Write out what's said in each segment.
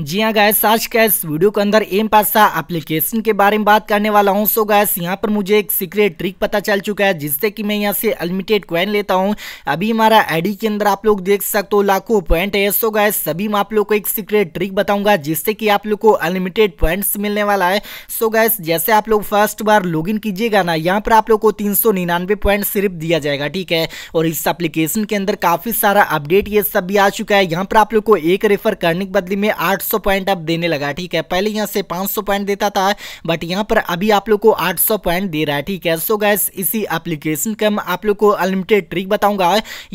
जी हाँ गैस आज का इस वीडियो के अंदर एम पासा एप्लीकेशन के बारे में बात करने वाला हूँ सो गैस यहाँ पर मुझे एक सीक्रेट ट्रिक पता चल चुका है जिससे कि मैं यहाँ से अनलिमिटेड क्वाइन लेता हूँ अभी हमारा आईडी के अंदर आप लोग देख सकते हो लाखों पॉइंट है सो गैस सभी मैं आप लोग को एक सीक्रेट ट्रिक बताऊंगा जिससे कि आप लोग को अनलिमिटेड पॉइंट्स मिलने वाला है सो गैस जैसे आप लोग फर्स्ट बार लॉग कीजिएगा ना यहाँ पर आप लोग को तीन पॉइंट सिर्फ दिया जाएगा ठीक है और इस एप्लीकेशन के अंदर काफ़ी सारा अपडेट ये सब भी आ चुका है यहाँ पर आप लोग को एक रेफर करने के बदले में आठ सौ पॉइंट अब देने लगा ठीक है पहले यहाँ से 500 पॉइंट देता था बट यहाँ पर अभी आप लोग को 800 पॉइंट दे रहा है ठीक है सो गैस इसी एप्लीकेशन का मैं आप लोग को अनलिमिटेड ट्रिक बताऊंगा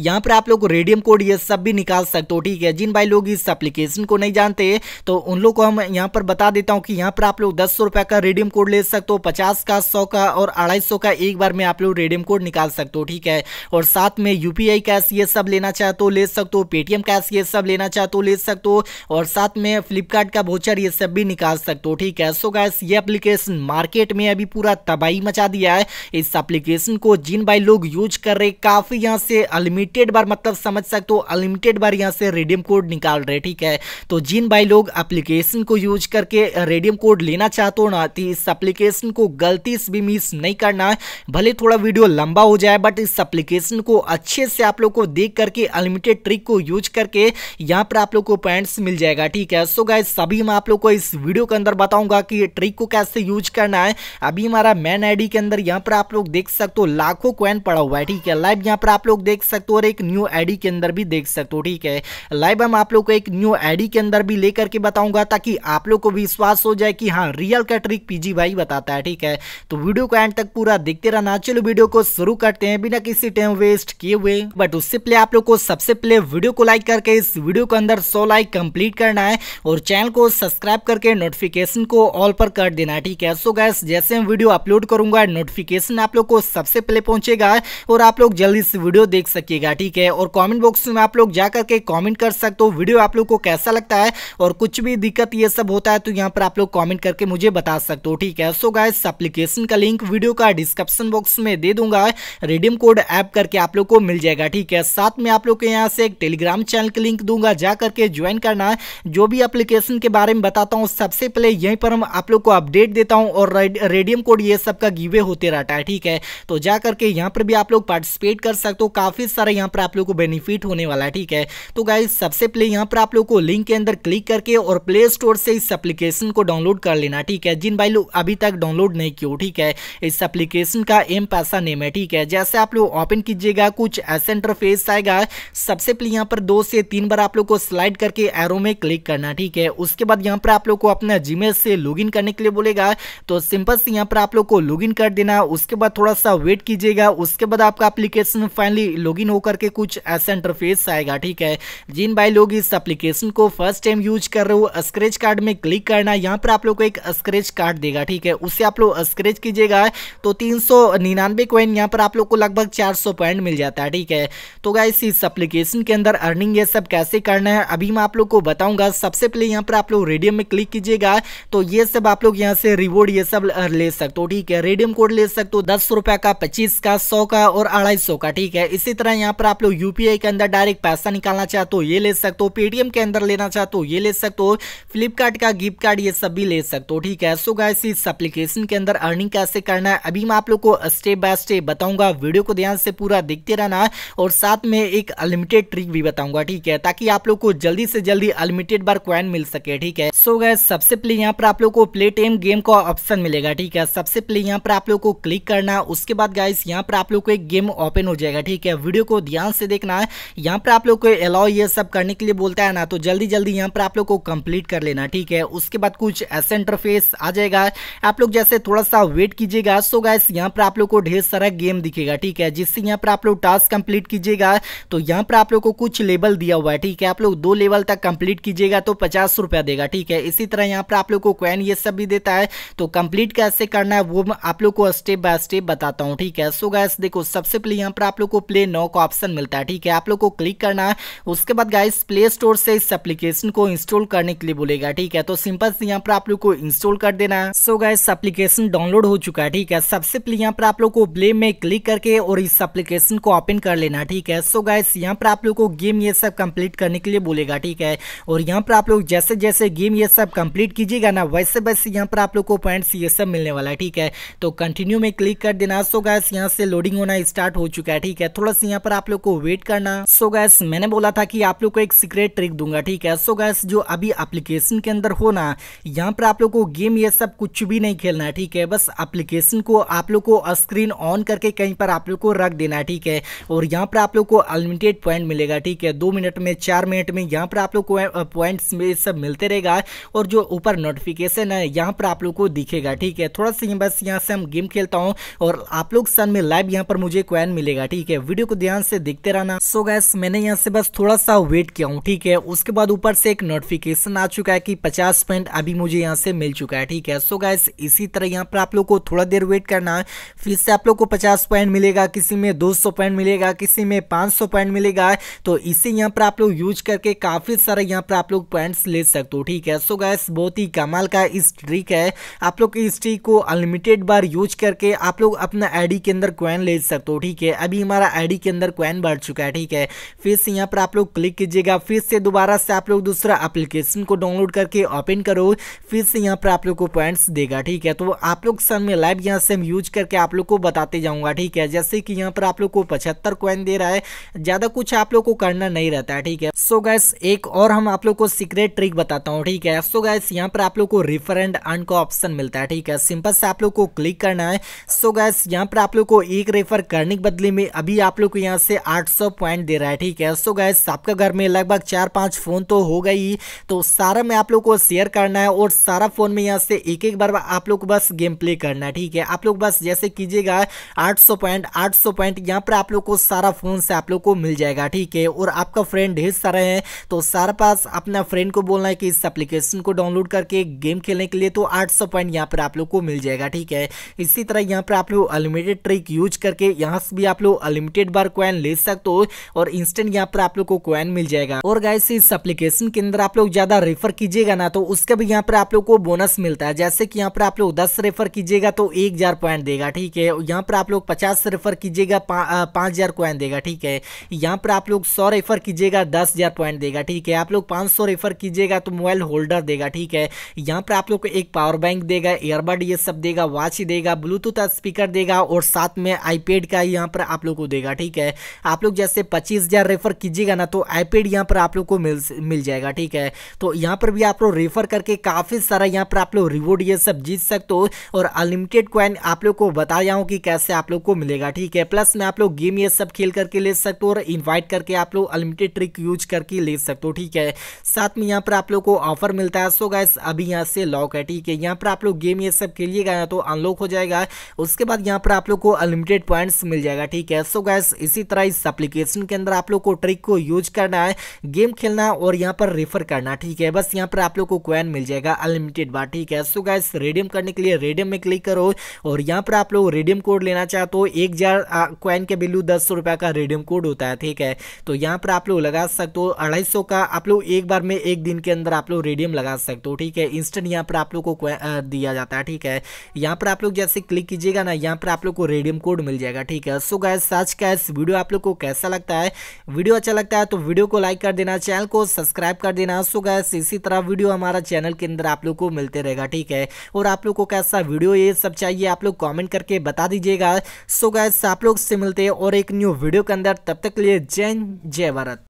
यहाँ पर आप लोग रेडियम कोड ये सब भी निकाल सकते हो ठीक है जिन भाई लोग इस एप्लीकेशन को नहीं जानते तो उन लोग को हम यहाँ पर बता देता हूँ कि यहाँ पर आप लोग दस का रेडियम कोड ले सकते हो पचास का सौ का और अढ़ाई का एक बार में आप लोग रेडियम कोड निकाल सकते हो ठीक है और साथ में यूपीआई कैश ये सब लेना चाहते हो ले सकते हो पेटीएम कैश ये सब लेना चाहते हो ले सकते हो और साथ में में फ्लिपकार्ट का वोचर ये सब भी निकाल सकते हो ठीक है सो गैस ये एप्लीकेशन मार्केट में अभी पूरा तबाही मचा दिया है इस एप्लीकेशन को जिन भाई लोग यूज कर रहे काफी यहाँ से अनलिमिटेड बार मतलब समझ सकते हो अनलिमिटेड बार यहाँ से रेडियम कोड निकाल रहे ठीक है तो जिन भाई लोग एप्लीकेशन को यूज करके रेडियम कोड लेना चाहते हो ना तो इस एप्लीकेशन को गलती से भी मिस नहीं करना है भले थोड़ा वीडियो लंबा हो जाए बट इस एप्लीकेशन को अच्छे से आप लोग को देख करके अनलिमिटेड ट्रिक को यूज करके यहाँ पर आप लोग को पॉइंट्स मिल जाएगा ठीक है सो गाय सभी मैं आप लोग को इस वीडियो के अंदर बताऊंगा कि ये ट्रिक को कैसे यूज करना है अभी हमारा मैन आईडी के अंदर यहाँ पर आप लोग देख सकते हो लाखों क्वेन पड़ा हुआ है ठीक है लाइव यहाँ पर आप लोग देख सकते हो और एक न्यू आईडी के अंदर भी देख सकते हो ठीक है लाइव हम आप लोग को एक न्यू आईडी के अंदर भी लेकर के बताऊंगा ताकि आप लोग को विश्वास हो जाए कि हाँ रियल का ट्रिक पीजी भाई बताता है ठीक है तो वीडियो को एंड तक पूरा देखते रहना चलो वीडियो को शुरू करते हैं बिना किसी टाइम वेस्ट किए हुए बट उससे पहले आप लोग को सबसे पहले वीडियो को लाइक करके इस वीडियो के अंदर सौ लाइक कंप्लीट करना है और चैनल को सब्सक्राइब करके नोटिफिकेशन को ऑल पर कर देना ठीक है सो गैस जैसे मैं वीडियो अपलोड करूंगा नोटिफिकेशन आप लोग को सबसे पहले पहुंचेगा और आप लोग जल्दी से वीडियो देख सकिएगा ठीक है और कॉमेंट बॉक्स में आप लोग जा करके कॉमेंट कर सकते हो वीडियो आप लोग को कैसा लगता है और कुछ भी दिक्कत ये सब होता है तो यहाँ पर आप लोग कॉमेंट करके मुझे बता सकते हो ठीक है सो गैस अप्लीकेशन का लिंक वीडियो का डिस्क्रिप्शन बॉक्स में दे दूंगा रिडीम कोड ऐप करके आप लोग को मिल जाएगा ठीक है साथ में आप लोग के यहाँ से एक टेलीग्राम चैनल का लिंक दूंगा जा करके ज्वाइन करना जो भी एप्लीकेशन के बारे में बताता हूँ सबसे पहले यहीं पर हम आप लोग को अपडेट देता हूँ और रेडियम कोड ये सब का गिवे होते रहता है ठीक है तो जा करके यहाँ पर भी आप लोग पार्टिसिपेट कर सकते हो काफ़ी सारा यहाँ पर आप लोग को बेनिफिट होने वाला है ठीक है तो गाय सबसे पहले यहाँ पर आप लोग को लिंक के अंदर क्लिक करके और प्ले स्टोर से इस एप्लीकेशन को डाउनलोड कर लेना ठीक है जिन भाई लोग अभी तक डाउनलोड नहीं किया ठीक है इस एप्लीकेशन का एम पैसा नेम है ठीक है जैसे आप लोग ओपन कीजिएगा कुछ ऐसा इंटरफेस आएगा सबसे पहले यहाँ पर दो से तीन बार आप लोग को स्लाइड करके एरो में क्लिक करना ठीक है उसके बाद यहाँ पर आप लोग को अपना जीमेल से लॉगिन करने के लिए बोलेगा तो सिंपल से यहाँ पर आप लोग को लॉगिन कर देना उसके बाद थोड़ा सा वेट कीजिएगा उसके बाद आपका एप्लीकेशन फाइनली लॉगिन होकर के कुछ ऐसा इंटरफेस आएगा ठीक है जिन भाई लोग इस एप्लीकेशन को फर्स्ट टाइम यूज कर रहे हो स्क्रेच कार्ड में क्लिक करना यहाँ पर आप लोग को एक स्क्रेच कार्ड देगा ठीक है उससे आप लोग स्क्रेच कीजिएगा तो तीन सौ निन्यानवे यहाँ पर आप लोग को लगभग चार सौ पॉइंट मिल जाता है ठीक है तो गाइस इस एप्लीकेशन के अंदर अर्निंग ये सब कैसे करना है अभी मैं आप लोग को बताऊंगा सबसे पहले यहाँ पर आप लोग रेडियम में क्लिक कीजिएगा तो ये सब आप लोग यहाँ से रिवॉर्ड ये सब ले सकते हो ठीक है रेडियम कोड ले सकते हो दस रुपए का पच्चीस का सौ का और अढ़ाई सौ का ठीक है इसी तरह यहाँ पर आप लोग यूपीआई के अंदर डायरेक्ट पैसा निकालना चाहते हो ये ले सकते हो पेटीएम के अंदर लेना चाहते हो ये ले सकते हो फ्लिपकार्ट का गिफ्ट कार्ड ये सब भी ले सकते हो ठीक है सो गाइस इस एप्लीकेशन के अंदर अर्निंग कैसे करना है अभी मैं आप लोग को स्टेप बाय स्टेप बताऊंगा वीडियो को ध्यान से पूरा देखते रहना और साथ में एक अनलिमिटेड ट्रिक भी बताऊंगा ठीक है ताकि आप लोग को जल्दी से जल्दी अनलिमिटेड बार कॉइन मिल सके ठीक है सो गए सबसे पहले यहाँ पर आप लोग को प्ले टेम गेम का ऑप्शन मिलेगा ठीक है सबसे पहले यहाँ पर आप लोग को क्लिक करना उसके बाद गाइस यहाँ पर आप लोग को एक गेम ओपन हो जाएगा ठीक है वीडियो को ध्यान से देखना है यहाँ पर आप लोग को अलाउ ये सब करने के लिए बोलता है ना तो जल्दी जल्दी यहाँ पर आप लोग को कंप्लीट कर लेना ठीक है उसके बाद कुछ ऐसे इंटरफेस आ जाएगा आप लोग जैसे थोड़ा सा वेट कीजिएगा सो गाइस यहाँ पर आप लोग को ढेर सारा गेम दिखेगा ठीक है जिससे यहाँ पर आप लोग टास्क कंप्लीट कीजिएगा तो यहाँ पर आप लोग को कुछ लेवल दिया हुआ है ठीक है आप लोग दो लेवल तक कंप्लीट कीजिएगा तो पचास रुपया देगा ठीक है इसी तरह यहाँ पर आप लोग को क्वेन ये सब भी देता है तो कंप्लीट कैसे करना है वो मैं आप लोग को स्टेप बाय स्टेप बताता हूँ ठीक है सो गैस देखो सबसे पहले यहाँ पर आप लोग को प्ले नो का ऑप्शन मिलता है ठीक है आप लोग को क्लिक करना है उसके बाद गाइस प्ले स्टोर से इस एप्लीकेशन को इंस्टॉल करने के लिए बोलेगा ठीक है तो सिंपल से यहाँ पर आप लोग को इंस्टॉल कर देना है सो गैस एप्लीकेशन डाउनलोड हो चुका है ठीक है सबसे पहले यहाँ पर आप लोग को प्ले में क्लिक करके और इस एप्लीकेशन को ओपन कर लेना ठीक है सो गैस यहाँ पर आप लोग को गेम ये सब कंप्लीट करने के लिए बोलेगा ठीक है और यहाँ पर आप लोग जैसे जैसे गेम ये सब कंप्लीट कीजिएगा ना वैसे वैसे यहाँ पर आप लोग को पॉइंट्स ये सब मिलने वाला है ठीक है तो कंटिन्यू में क्लिक कर देना सो गैस यहाँ से लोडिंग होना स्टार्ट हो चुका है ठीक है थोड़ा सा यहाँ पर आप लोग को वेट करना सो गैस मैंने बोला था कि आप लोग को एक सीक्रेट ट्रिक दूंगा ठीक है सो गैस जो अभी अप्लीकेशन के अंदर हो ना यहाँ पर आप लोग को गेम ये सब कुछ भी नहीं खेलना है ठीक है बस अप्लीकेशन को आप लोग को स्क्रीन ऑन करके कहीं पर आप लोग को रख देना ठीक है और यहाँ पर आप लोग को अनलिमिटेड पॉइंट मिलेगा ठीक है दो मिनट में चार मिनट में यहाँ पर आप लोग को पॉइंट्स में सब मिलते रहेगा और जो ऊपर नोटिफिकेशन है यहाँ पर आप लोग को दिखेगा ठीक है थोड़ा सा बस यहाँ से हम गेम खेलता हूँ और आप लोग सन में लाइव यहाँ पर मुझे क्वैन मिलेगा ठीक है वीडियो को ध्यान से देखते रहना सो गैस मैंने यहाँ से बस थोड़ा सा वेट किया हूँ ठीक है उसके बाद ऊपर से एक नोटिफिकेशन आ चुका है कि पचास पॉइंट अभी मुझे यहाँ से मिल चुका है ठीक है सो गैस इसी तरह यहाँ पर आप लोग को थोड़ा देर वेट करना है फिर से आप लोग को पचास पॉइंट मिलेगा किसी में दो पॉइंट मिलेगा किसी में पाँच पॉइंट मिलेगा तो इसे यहाँ पर आप लोग यूज करके काफ़ी सारे यहाँ पर आप लोग पॉइंट पॉइंट्स ले सकते हो ठीक है सो गैस बहुत ही कमाल का इस ट्रिक है आप लोग इस ट्रिक को अनलिमिटेड बार यूज करके आप लोग अपना आईडी के अंदर क्वैन ले सकते हो ठीक है अभी हमारा आईडी के अंदर क्वैन बढ़ चुका है ठीक है फिर से यहाँ पर आप लोग क्लिक कीजिएगा फिर से दोबारा से आप लोग दूसरा अप्लीकेशन को डाउनलोड करके ओपन करो फिर से यहाँ पर आप लोग को पॉइंट्स देगा ठीक है तो आप लोग सर में लाइव यहाँ से हम यूज करके आप लोग को बताते जाऊँगा ठीक है जैसे कि यहाँ पर आप लोग को पचहत्तर क्वैन दे रहा है ज़्यादा कुछ आप लोग को करना नहीं रहता है ठीक है सो गैस एक और हम आप लोग को सीक्रेट सीक्रेट ट्रिक बताता हूँ ठीक है सो गैस यहाँ पर आप लोग को रिफर एंड अर्न का ऑप्शन मिलता है ठीक है सिंपल से आप लोग को क्लिक करना है सो गैस यहाँ पर आप लोग को एक रेफर करने के बदले में अभी आप लोग को यहाँ से 800 पॉइंट दे रहा है ठीक है सो गैस आपका घर में लगभग चार पाँच फ़ोन तो हो गई तो सारा में आप लोग को शेयर करना है और सारा फ़ोन में यहाँ से एक एक बार आप लोग को बस गेम प्ले करना है ठीक है आप लोग बस जैसे कीजिएगा आठ पॉइंट आठ पॉइंट यहाँ पर आप लोग को सारा फ़ोन से आप लोग को मिल जाएगा ठीक है और आपका फ्रेंड ढेर सारे हैं तो सारा पास अपना फ्रेंड फ्रेंड को बोलना है कि इस एप्लीकेशन को डाउनलोड करके गेम खेलने के लिए तो 800 पॉइंट यहाँ पर आप लोग को मिल जाएगा ठीक है इसी तरह यहाँ पर आप लोग अनलिमिटेड ट्रिक यूज करके यहाँ से भी आप लोग अनलिमिटेड बार क्वाइन ले सकते हो और इंस्टेंट यहाँ पर आप लोग को क्वाइन मिल जाएगा और गाइस इस एप्लीकेशन के अंदर आप लोग ज्यादा रेफर कीजिएगा ना तो उसका भी यहाँ पर आप लोग को बोनस मिलता है जैसे कि यहाँ पर आप लोग दस रेफर कीजिएगा तो एक पॉइंट देगा ठीक है यहाँ पर आप लोग पचास रेफर कीजिएगा पांच हजार क्वाइन देगा ठीक है यहाँ पर आप लोग सौ रेफर कीजिएगा दस हजार पॉइंट देगा ठीक है आप लोग पांच सौ रेफर कीजिएगा तो मोबाइल होल्डर देगा ठीक है यहाँ पर आप लोग को एक पावर बैंक देगा एयरबड ये सब देगा वॉच देगा ब्लूटूथ स्पीकर देगा और साथ में आईपेड का यहाँ पर आप लोग को देगा ठीक है आप लोग जैसे पच्चीस रेफर कीजिएगा ना तो आईपेड यहाँ पर आप लोग को मिल मिल जाएगा ठीक है तो यहाँ पर भी आप लोग रेफर करके काफ़ी सारा यहाँ पर आप लोग रिवॉर्ड ये सब जीत सकते हो और अनलिमिटेड क्वाइन आप लोग को बता रहा हूँ कि कैसे आप लोग को मिलेगा ठीक है प्लस में आप लोग गेम ये सब खेल करके ले सकते हो और इन्वाइट करके आप लोग अनलिमिटेड ट्रिक यूज करके ले सकते हो ठीक है साथ में यहाँ पर आप लोग को ऑफर मिलता है सो गैस अभी यहाँ से लॉक है ठीक है यहाँ पर आप लोग गेम ये सब खेलिएगा ना तो अनलॉक हो जाएगा उसके बाद यहाँ पर आप लोग को अनलिमिटेड पॉइंट्स मिल जाएगा ठीक है सो गैस इसी तरह इस अप्लीकेशन के अंदर आप लोग को ट्रिक को यूज करना है गेम खेलना और यहाँ पर रेफर करना ठीक है बस यहाँ पर आप लोग को क्वैन मिल जाएगा अनलिमिटेड बार ठीक है सो गैस रेडियम करने के लिए रेडियम में क्लिक करो और यहाँ पर आप लोग रेडियम कोड लेना चाहते हो एक हजार क्वैन के बिल्लू दस सौ रुपये का रेडियम कोड होता है ठीक है तो यहाँ पर आप लोग लगा सकते हो अढ़ाई सौ का आप लोग एक बार में एक दिन के अंदर आप लोग रेडियम लगा सकते हो ठीक है इंस्टेंट यहाँ पर आप लोग को दिया जाता है ठीक है यहाँ पर आप लोग जैसे क्लिक कीजिएगा ना यहाँ पर आप लोग को रेडियम कोड मिल जाएगा ठीक है सो गैस सच का इस वीडियो आप लोग को कैसा लगता है वीडियो अच्छा लगता है तो वीडियो को लाइक कर देना चैनल को सब्सक्राइब कर देना सो गैस इसी तरह वीडियो हमारा चैनल के अंदर आप लोग को मिलते रहेगा ठीक है और आप लोग को कैसा वीडियो ये सब चाहिए आप लोग कॉमेंट करके बता दीजिएगा सो गैस आप लोग से मिलते हैं और एक न्यू वीडियो के अंदर तब तक लिए जय जय भारत